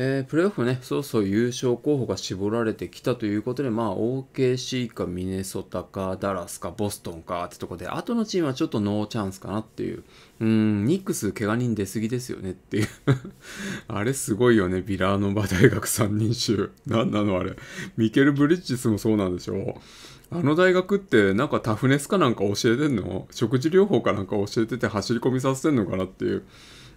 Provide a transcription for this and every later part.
えー、プレーオフね、そろそろ優勝候補が絞られてきたということで、まあ、OKC かミネソタかダラスかボストンかってとこで、後のチームはちょっとノーチャンスかなっていう。うん、ニックス、怪我人出すぎですよねっていう あれすごいよね、ビラーノバ大学3人衆。何なのあれ。ミケル・ブリッジスもそうなんでしょう。あの大学ってなんかタフネスかなんか教えてんの食事療法かなんか教えてて走り込みさせてんのかなっていう。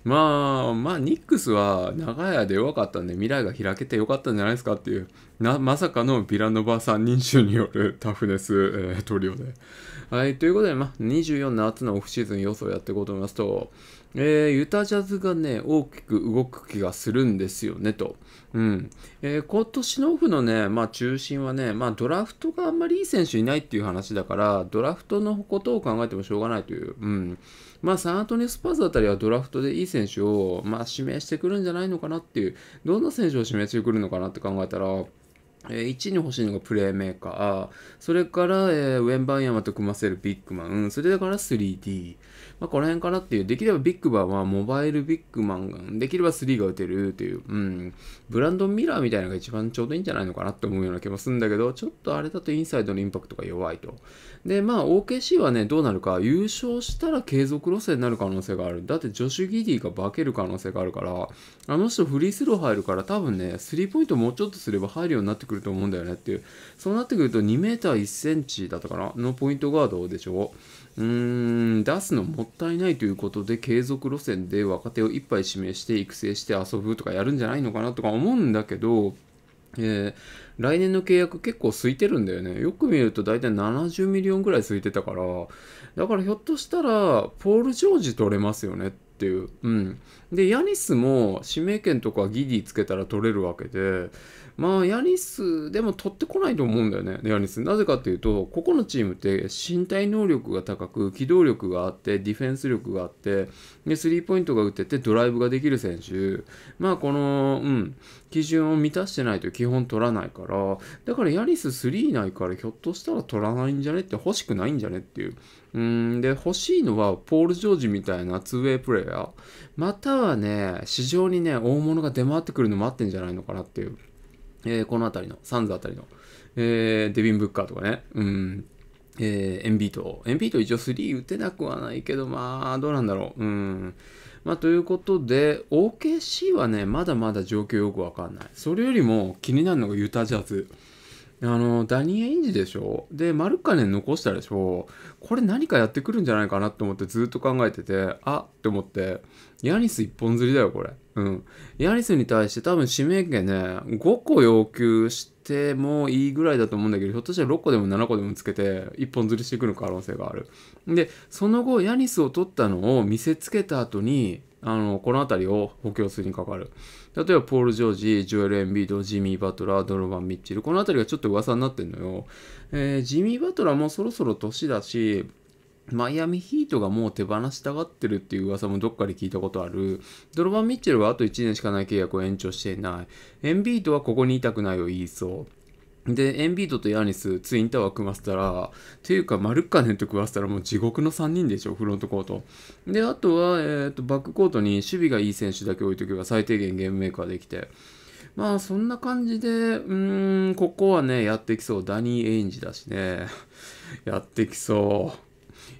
まあ、まあ、ニックスは長い間弱かったんで、未来が開けてよかったんじゃないですかっていう、なまさかのビラノバ3人衆によるタフネス、えー、トリオで。はい、ということで、まあ、24夏のオフシーズン予想をやっていこうと思いますと、えー、ユタジャズがね、大きく動く気がするんですよね、と。うん。えー、今年のオフのね、まあ、中心はね、まあ、ドラフトがあんまりいい選手いないっていう話だから、ドラフトのことを考えてもしょうがないという、うん。まあ、サンアトニー・スパーズあたりはドラフトでいい選手を、まあ、指名してくるんじゃないのかなっていう、どんな選手を指名してくるのかなって考えたら、えー、1に欲しいのがプレーメーカー、それから、えー、ウェンバンヤマと組ませるビッグマン、それから 3D、まあ、この辺かなっていう、できればビッグマンはモバイルビッグマン、できれば3が打てるっていう、うん、ブランドミラーみたいなのが一番ちょうどいいんじゃないのかなって思うような気もするんだけど、ちょっとあれだとインサイドのインパクトが弱いと。で、まあ OKC はね、どうなるか、優勝したら継続路線になる可能性がある。だってジョシュ・ギディが化ける可能性があるから、あの人フリースロー入るから多分ね、スリーポイントもうちょっとすれば入るようになってくるくると思うんだよねっていう。そうなってくると2 m 1センチだったかなのポイントガードでしょう。うーん、出すのもったいないということで継続路線で若手を1杯指名して育成して遊ぶとかやるんじゃないのかなとか思うんだけど、えー、来年の契約結構空いてるんだよね。よく見ると大体70ミリオンぐらい空いてたから、だからひょっとしたら、ポール・ジョージ取れますよねっていう。うん。で、ヤニスも指名権とかギディつけたら取れるわけで、まあ、ヤニスでも取ってこないと思うんだよね、ヤニス。なぜかっていうと、ここのチームって身体能力が高く、機動力があって、ディフェンス力があって、で、スリーポイントが打てて、ドライブができる選手。まあ、この、うん、基準を満たしてないと基本取らないから、だからヤニス3いないからひょっとしたら取らないんじゃねって欲しくないんじゃねっていう。うんで、欲しいのは、ポール・ジョージみたいな 2way プレイヤー。またはね、市場にね、大物が出回ってくるの待ってんじゃないのかなっていう。えー、この辺りの、サンズ辺りの、えー、デビン・ブッカーとかね、うん、えー、エンビート。エンビート一応3打てなくはないけど、まあ、どうなんだろう。うん。まあ、ということで、OKC はね、まだまだ状況よくわかんない。それよりも気になるのがユタジャズ。あの、ダニエ・インジでしょで、マルカネン残したでしょこれ何かやってくるんじゃないかなと思ってずっと考えてて、あって思って、ヤニス一本釣りだよ、これ。うん。ヤニスに対して多分指名権ね、5個要求してもいいぐらいだと思うんだけど、ひょっとしたら6個でも7個でもつけて、一本釣りしてくる可能性がある。で、その後、ヤニスを取ったのを見せつけた後に、あの、この辺りを補強するにかかる。例えば、ポール・ジョージ、ジョエル・エンビード、ジミー・バトラー、ドロバン・ミッチェル。この辺りがちょっと噂になってんのよ。えー、ジミー・バトラーもそろそろ年だし、マイアミヒートがもう手放したがってるっていう噂もどっかで聞いたことある。ドロバン・ミッチェルはあと1年しかない契約を延長していない。エンビートはここにいたくないを言いそう。で、エンビードとヤニス、ツインタワー組ませたら、ていうか、マルッカネンと組ませたらもう地獄の3人でしょ、フロントコート。で、あとは、えーと、バックコートに守備がいい選手だけ置いとけば最低限ゲームメーカーできて。まあ、そんな感じで、うん、ここはね、やってきそう。ダニー・エインジだしね、やってきそ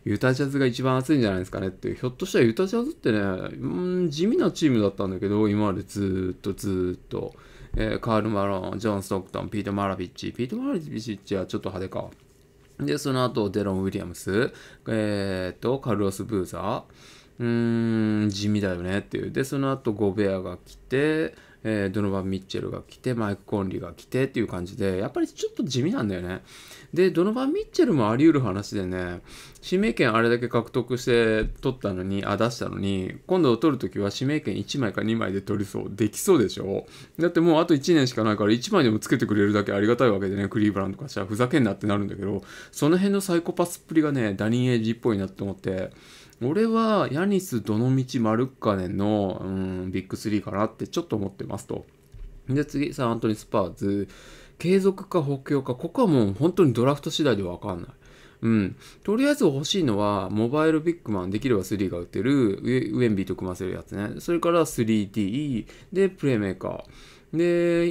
う。ユタジャズが一番熱いんじゃないですかねってひょっとしたらユタジャズってね、うん、地味なチームだったんだけど、今までずっとずっと。えー、カール・マロン、ジョン・ストックトン、ピート・マラビッチ。ピート・マラビッチはちょっと派手か。で、その後、デロン・ウィリアムス、えっ、と、カルロス・ブーザー。うーん、地味だよねっていう。で、その後、ゴベアが来て、えー、ドノバン・ミッチェルが来て、マイク・コンリーが来てっていう感じで、やっぱりちょっと地味なんだよね。で、ドノバン・ミッチェルもあり得る話でね、指名権あれだけ獲得して取ったのに、あ、出したのに、今度取るときは指名権1枚か2枚で取りそう、できそうでしょだってもうあと1年しかないから1枚でもつけてくれるだけありがたいわけでね、クリーブランドからしたらふざけんなってなるんだけど、その辺のサイコパスっぷりがね、ダニー・エイジっぽいなって思って、俺はヤニス、どの道、マルッカネの、うん、ビッグ3かなってちょっと思ってますと。で、次、サンアントニー・スパーズ。継続か補強か、ここはもう本当にドラフト次第でわかんない。うん。とりあえず欲しいのは、モバイルビッグマン、できれば3が打てる、ウェンビーと組ませるやつね。それから 3D、で、プレイメーカー。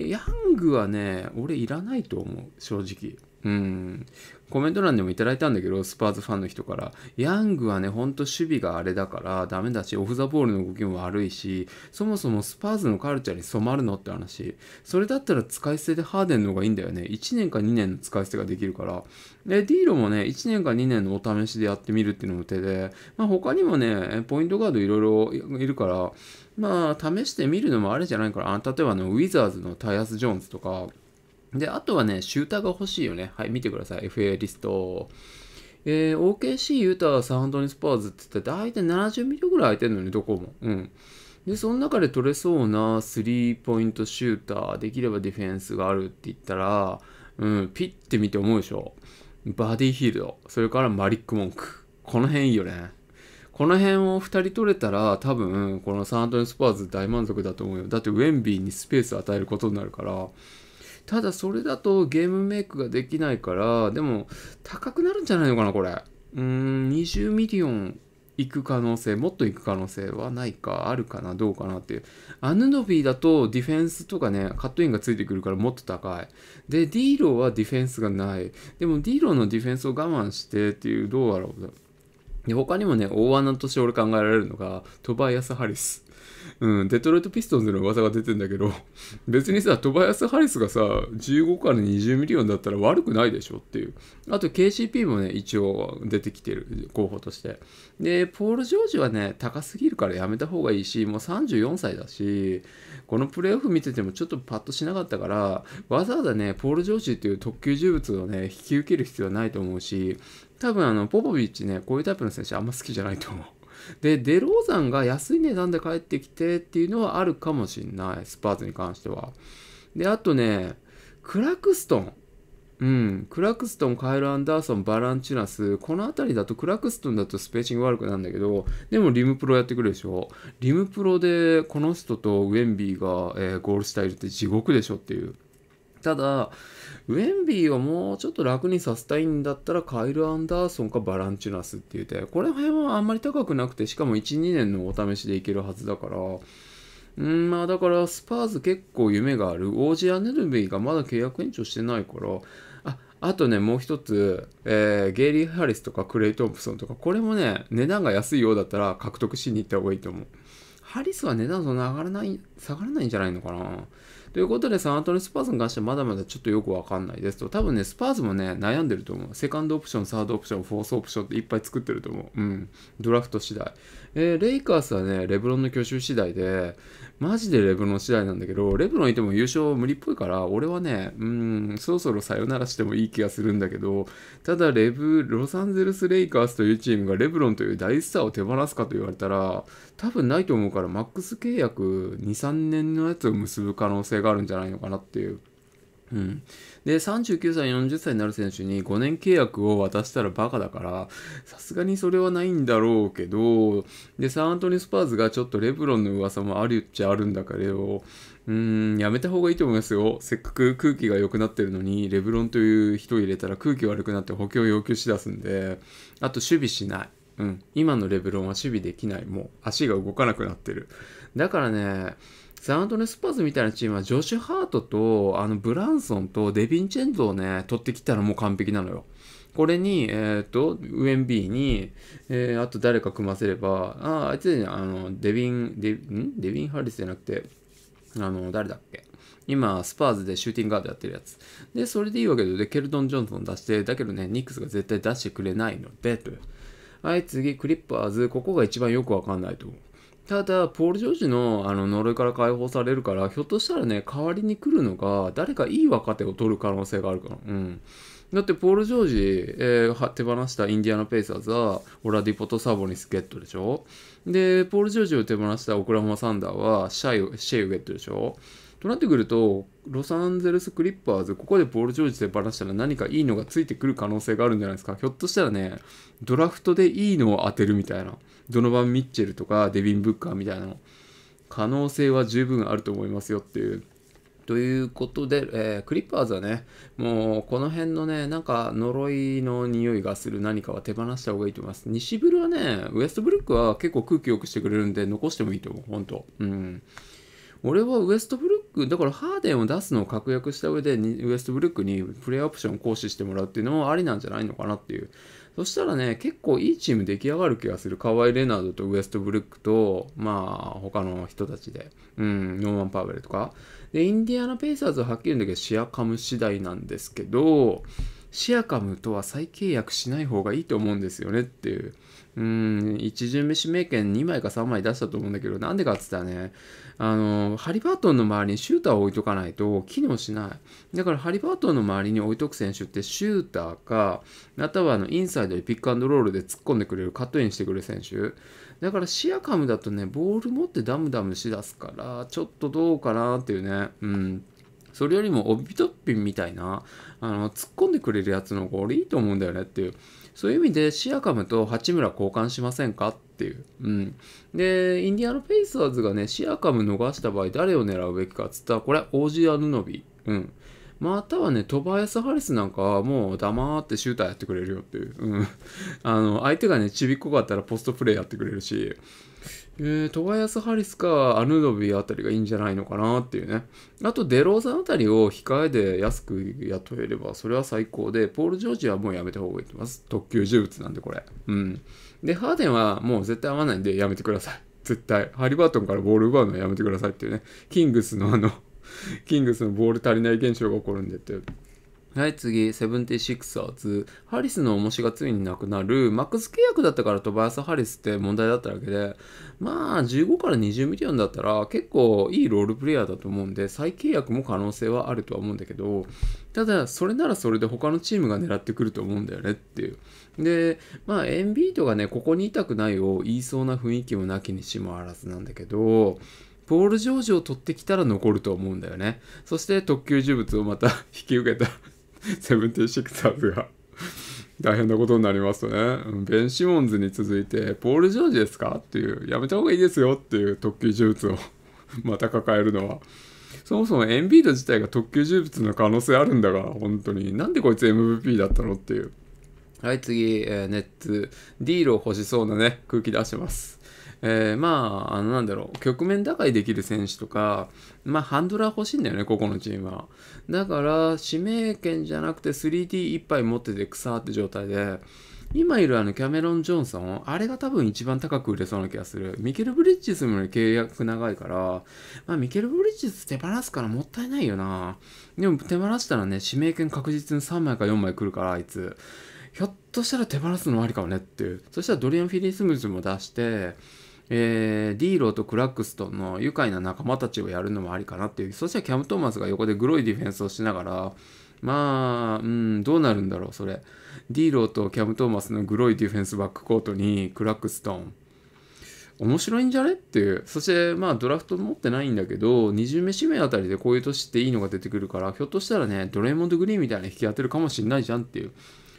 で、ヤングはね、俺いらないと思う、正直。うん。コメント欄でもいただいたんだけど、スパーズファンの人から、ヤングはね、ほんと守備があれだからダメだし、オフザボールの動きも悪いし、そもそもスパーズのカルチャーに染まるのって話。それだったら使い捨てでハーデンの方がいいんだよね。1年か2年の使い捨てができるから。で、ディーロもね、1年か2年のお試しでやってみるっていうのも手で、まあ他にもね、ポイントガードいろいろいるから、まあ試してみるのもあれじゃないから、あ例えばあの、ウィザーズのタイアス・ジョーンズとか、で、あとはね、シューターが欲しいよね。はい、見てください。FA リスト。えー、OKC、ユータ、サントニスパーズって言ったら大体70ミリぐらい空いてるのね、どこも。うん。で、その中で取れそうなスリーポイントシューター、できればディフェンスがあるって言ったら、うん、ピッて見て思うでしょ。バディヒールド、それからマリック・モンク。この辺いいよね。この辺を2人取れたら、多分、このサントニスパーズ大満足だと思うよ。だって、ウェンビーにスペース与えることになるから、ただそれだとゲームメイクができないから、でも高くなるんじゃないのかな、これ。うーん、20ミリオン行く可能性、もっと行く可能性はないか、あるかな、どうかなっていう。アヌノビーだとディフェンスとかね、カットインがついてくるからもっと高い。で、ディーロはディフェンスがない。でもディーロのディフェンスを我慢してっていう、どうだろう。で、他にもね、大穴として俺考えられるのが、トバイアス・ハリス。うん、デトロイト・ピストンズの噂が出てんだけど、別にさ、トバヤス・ハリスがさ、15から20ミリオンだったら悪くないでしょっていう。あと KCP もね、一応出てきてる、候補として。で、ポール・ジョージはね、高すぎるからやめた方がいいし、もう34歳だし、このプレーオフ見ててもちょっとパッとしなかったから、わざわざね、ポール・ジョージっていう特級重物をね、引き受ける必要はないと思うし、多分あの、ポポビッチね、こういうタイプの選手あんま好きじゃないと思う。で、デローザンが安い値段で帰ってきてっていうのはあるかもしんない。スパーズに関しては。で、あとね、クラクストン。うん、クラクストン、カイル・アンダーソン、バランチュナス、この辺りだと、クラクストンだとスペーシング悪くなんだけど、でもリムプロやってくるでしょ。リムプロでこの人とウェンビーが、えー、ゴール下いるって地獄でしょっていう。ただ、ウェンビーをもうちょっと楽にさせたいんだったらカイル・アンダーソンかバランチュナスって言うて、これ辺はあんまり高くなくて、しかも1、2年のお試しでいけるはずだから、うん、まあだからスパーズ結構夢がある。オージア・ネルビーがまだ契約延長してないから、あ、あとね、もう一つ、えー、ゲイリー・ハリスとかクレイ・トンプソンとか、これもね、値段が安いようだったら獲得しに行った方がいいと思う。ハリスは値段そんな上がらない、下がらないんじゃないのかな。ということで、サンアントニスパーズに関してはまだまだちょっとよくわかんないですと。多分ね、スパーズもね、悩んでると思う。セカンドオプション、サードオプション、フォースオプションっていっぱい作ってると思う。うん。ドラフト次第。えー、レイカーズはね、レブロンの去就次第で、マジでレブロン次第なんだけど、レブロンいても優勝無理っぽいから、俺はね、うん、そろそろさよならしてもいい気がするんだけど、ただレブ、ロサンゼルス・レイカーズというチームがレブロンという大スターを手放すかと言われたら、多分ないと思うから、マックス契約2、3年のやつを結ぶ可能性性があるんじゃないのかなっていう。うん、で39歳40歳になる選手に5年契約を渡したらバカだからさすがにそれはないんだろうけどでサンアントニー・スパーズがちょっとレブロンの噂もあるっちゃあるんだけどうーんやめた方がいいと思いますよせっかく空気が良くなってるのにレブロンという人を入れたら空気悪くなって補強要求しだすんであと守備しないうん、今のレブロンは守備できない。もう足が動かなくなってる。だからね、サンアントネスパーズみたいなチームはジョシュ・ハートとあのブランソンとデビン・チェンゾをね、取ってきたらもう完璧なのよ。これに、えっ、ー、と、ウェンビーに、えー、あと誰か組ませれば、ああ、あいつね、あの、デビン、デビン、デビン・ハリスじゃなくて、あの、誰だっけ今、スパーズでシューティングガードやってるやつ。で、それでいいわけで、ケルドン・ジョンソン出して、だけどね、ニックスが絶対出してくれないので、と。はい、次、クリッパーズ。ここが一番よくわかんないと思う。ただ、ポール・ジョージのあの呪いから解放されるから、ひょっとしたらね、代わりに来るのが、誰かいい若手を取る可能性があるから。うん。だって、ポール・ジョージ、えー、手放したインディアナ・ペイサーズは、オラディポとサボニス・ゲットでしょで、ポール・ジョージを手放したオクラホマ・サンダーはシャイ、シェイ・ウゲットでしょとなってくると、ロサンゼルス・クリッパーズ、ここでボールジョージでバラしたら何かいいのがついてくる可能性があるんじゃないですか。ひょっとしたらね、ドラフトでいいのを当てるみたいな、ドノバン・ミッチェルとかデビン・ブッカーみたいなの、可能性は十分あると思いますよっていう。ということで、えー、クリッパーズはね、もうこの辺のね、なんか呪いの匂いがする何かは手放した方がいいと思います。西ブルはね、ウエストブルックは結構空気良くしてくれるんで、残してもいいと思う、本当うん。俺はウエストブルク、だからハーデンを出すのを確約した上で、ウエストブルックにプレイオプションを行使してもらうっていうのもありなんじゃないのかなっていう。そしたらね、結構いいチーム出来上がる気がする。カワイ・レナードとウエストブルックと、まあ、他の人たちで。うん、ノーマン・パーベルとか。で、インディアナ・ペイサーズははっきり言うんだけど、シアカム次第なんですけど、シアカムとは再契約しない方がいいと思うんですよねっていう。うん、1巡目指名権2枚か3枚出したと思うんだけど、なんでかって言ったらね、あの、ハリバートンの周りにシューターを置いとかないと機能しない。だからハリバートンの周りに置いとく選手ってシューターか、またはあのインサイドでピックアンドロールで突っ込んでくれる、カットインしてくれる選手。だからシアカムだとね、ボール持ってダムダムしだすから、ちょっとどうかなっていうね、うん。それよりもオビトッピンみたいな、あの、突っ込んでくれるやつの方が俺いいと思うんだよねっていう。そういう意味でシアカムと八村交換しませんかっていう。うん。で、インディアのペイサーズがね、シアカム逃した場合誰を狙うべきかっつったら、これはオージー・アヌノビ。うん。またはね、トバヤス・ハリスなんかはもう黙ってシューターやってくれるよっていう。うん。あの、相手がね、ちびっこかったらポストプレイやってくれるし、えー、トガヤス・ハリスかアヌドビあたりがいいんじゃないのかなっていうね。あと、デローザンあたりを控えで安く雇えれば、それは最高で、ポール・ジョージはもうやめた方がいいと思います。特急呪物なんで、これ。うん。で、ハーデンはもう絶対合わないんで、やめてください。絶対。ハリバートンからボール奪うのはやめてくださいっていうね。キングスのあのキングスのボール足りない現象が起こるんでって。はい、次、セブンティシックスアーツ。ハリスの重しがついになくなる。マックス契約だったからトバヤス・ハリスって問題だったわけで、まあ、15から20ミリオンだったら、結構いいロールプレイヤーだと思うんで、再契約も可能性はあるとは思うんだけど、ただ、それならそれで他のチームが狙ってくると思うんだよねっていう。で、まあ、エンビートがね、ここにいたくないを言いそうな雰囲気もなきにしもあらずなんだけど、ポール・ジョージを取ってきたら残ると思うんだよね。そして特級呪物をまた引き受けた セブンティシクサーズが大変なことになりますとね、ベン・シモンズに続いて、ポール・ジョージですかっていう、やめた方がいいですよっていう特級呪物を また抱えるのは、そもそもエンビード自体が特級呪物の可能性あるんだが、本当に、なんでこいつ MVP だったのっていう。はい、次、えー、ネッツ、ディールを欲しそうなね、空気出してます。えー、まあ、あの、なんだろう、局面打開できる選手とか、まあ、ハンドラー欲しいんだよね、ここのチームは。だから、指名権じゃなくて 3D 一杯持ってて草って状態で、今いるあのキャメロン・ジョンソン、あれが多分一番高く売れそうな気がする。ミケル・ブリッジスも契約長いから、まあ、ミケル・ブリッジス手放すからもったいないよな。でも手放したらね、指名権確実に3枚か4枚来るから、あいつ。ひょっとしたら手放すのありかもねっていう。そしたらドリアン・フィリー・スムズも出して、えー、ディーローとクラックストンの愉快な仲間たちをやるのもありかなっていう、そしたらキャム・トーマスが横でグロいディフェンスをしながら、まあ、うん、どうなるんだろう、それ。ディーローとキャム・トーマスのグロいディフェンスバックコートにクラックストン。面白いんじゃねっていう。そして、まあ、ドラフト持ってないんだけど、20名指名あたりでこういう年っていいのが出てくるから、ひょっとしたらね、ドレイモンド・グリーンみたいな引き当てるかもしんないじゃんっていう。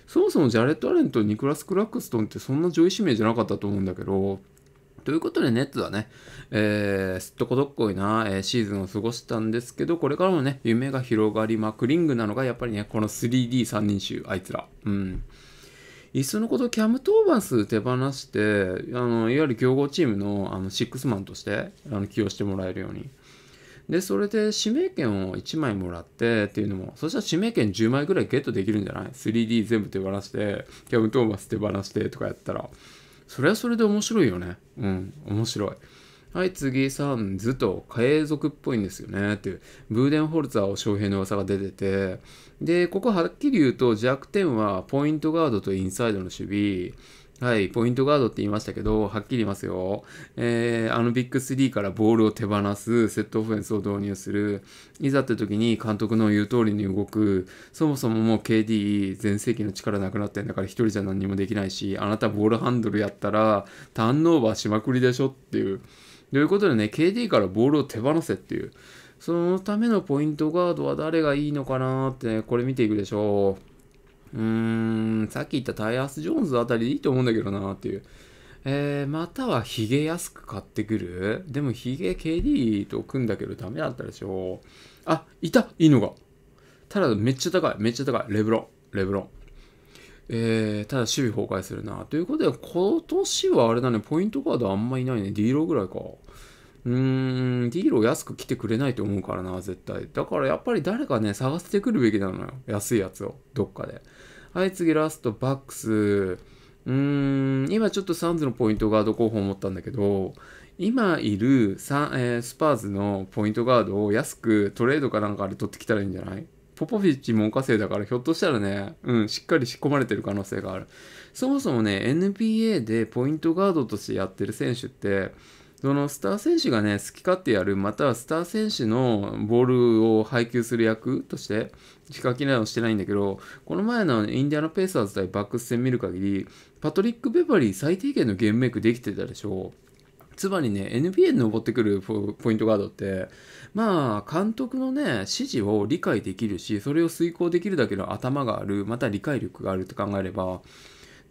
そもそもジャレット・アレンとニクラス・クラックストンってそんな上位指名じゃなかったと思うんだけど、ということで、ネッツはね、えー、すっとこどっこいな、えー、シーズンを過ごしたんですけど、これからもね、夢が広がりまくリングなのが、やっぱりね、この 3D3 人衆、あいつら。うん。いっそのことキャム・トーバス手放して、あのいわゆる強豪チームのあのシックスマンとしてあの起用してもらえるように。で、それで指名権を1枚もらってっていうのも、そしたら指名権10枚ぐらいゲットできるんじゃない ?3D 全部手放して、キャム・トーバス手放してとかやったら。それはそれで面白いよね。うん、面白い。はい、次、サンズと、海賊っぽいんですよね、っていう、ブーデンホルツァーを翔平の噂が出てて、で、ここはっきり言うと弱点は、ポイントガードとインサイドの守備、はい、ポイントガードって言いましたけど、はっきり言いますよ。えー、あのビッグ3からボールを手放す、セットオフェンスを導入する、いざって時に監督の言う通りに動く、そもそももう KD 全盛期の力なくなってんだから一人じゃ何もできないし、あなたボールハンドルやったらターンオーバーしまくりでしょっていう。ということでね、KD からボールを手放せっていう。そのためのポイントガードは誰がいいのかなって、ね、これ見ていくでしょう。うーん、さっき言ったタイアース・ジョーンズあたりでいいと思うんだけどなっていう。えー、またはヒゲ安く買ってくるでもヒゲ KD と組んだけどダメだったでしょあ、いたいいのが。ただめっちゃ高い。めっちゃ高い。レブロン。レブロン。えー、ただ守備崩壊するな。ということで、今年はあれだね、ポイントカードあんまいないね。D ローぐらいか。うーん、ディーロ安く来てくれないと思うからな、絶対。だからやっぱり誰かね、探してくるべきなのよ。安いやつを、どっかで。はい、次ラスト、バックス。うーん、今ちょっとサンズのポイントガード候補を持ったんだけど、今いるサ、えー、スパーズのポイントガードを安くトレードかなんかで取ってきたらいいんじゃないポポフィッチも稼いだからひょっとしたらね、うん、しっかり仕込まれてる可能性がある。そもそもね、NBA でポイントガードとしてやってる選手って、そのスター選手がね、好き勝手やる、またはスター選手のボールを配給する役として、仕掛けなどしてないんだけど、この前のインディアナ・ペーサーズ対バックス戦見る限り、パトリック・ベバリー最低限のゲームメイクできてたでしょう。つまりね、NBA に登ってくるポイントガードって、まあ、監督のね、指示を理解できるし、それを遂行できるだけの頭がある、また理解力があるって考えれば、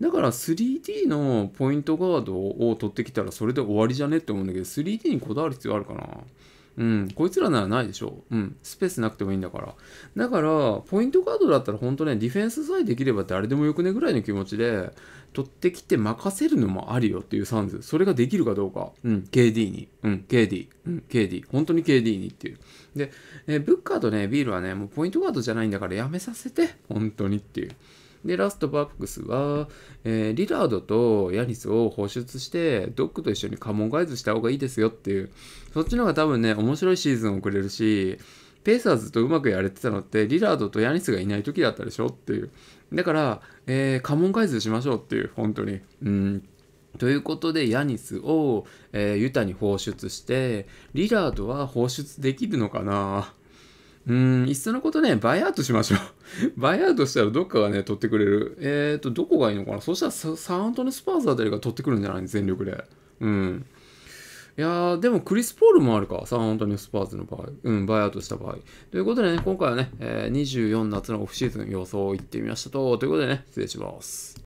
だから 3D のポイントガードを取ってきたらそれで終わりじゃねって思うんだけど 3D にこだわる必要あるかなうん、こいつらならないでしょ。うん、スペースなくてもいいんだから。だから、ポイントカードだったら本当ね、ディフェンスさえできれば誰でもよくねぐらいの気持ちで、取ってきて任せるのもあるよっていうサンズ。それができるかどうか。うん、KD に。うん、KD。うん、KD。本当に KD にっていう。で、えブッカーとね、ビールはね、もうポイントカードじゃないんだからやめさせて、本当にっていう。で、ラストバックスは、えー、リラードとヤニスを放出して、ドックと一緒にカモンガイズした方がいいですよっていう、そっちの方が多分ね、面白いシーズンをくれるし、ペーサーズとうまくやれてたのって、リラードとヤニスがいない時だったでしょっていう。だから、えー、カモンガイズしましょうっていう、本当に。うん。ということで、ヤニスを、えー、ユタに放出して、リラードは放出できるのかなうん、いっそのことね、バイアウトしましょう。バイアウトしたらどっかがね、取ってくれる。えっ、ー、と、どこがいいのかなそしたらササントのスパーズあたりが取ってくるんじゃない全力で。うん。いやでもクリス・ポールもあるか、サンアントニオ・スパーズの場合、うん、バイアウトした場合。ということでね、今回はね、えー、24夏のオフシーズン予想を言ってみましたと、ということでね、失礼します。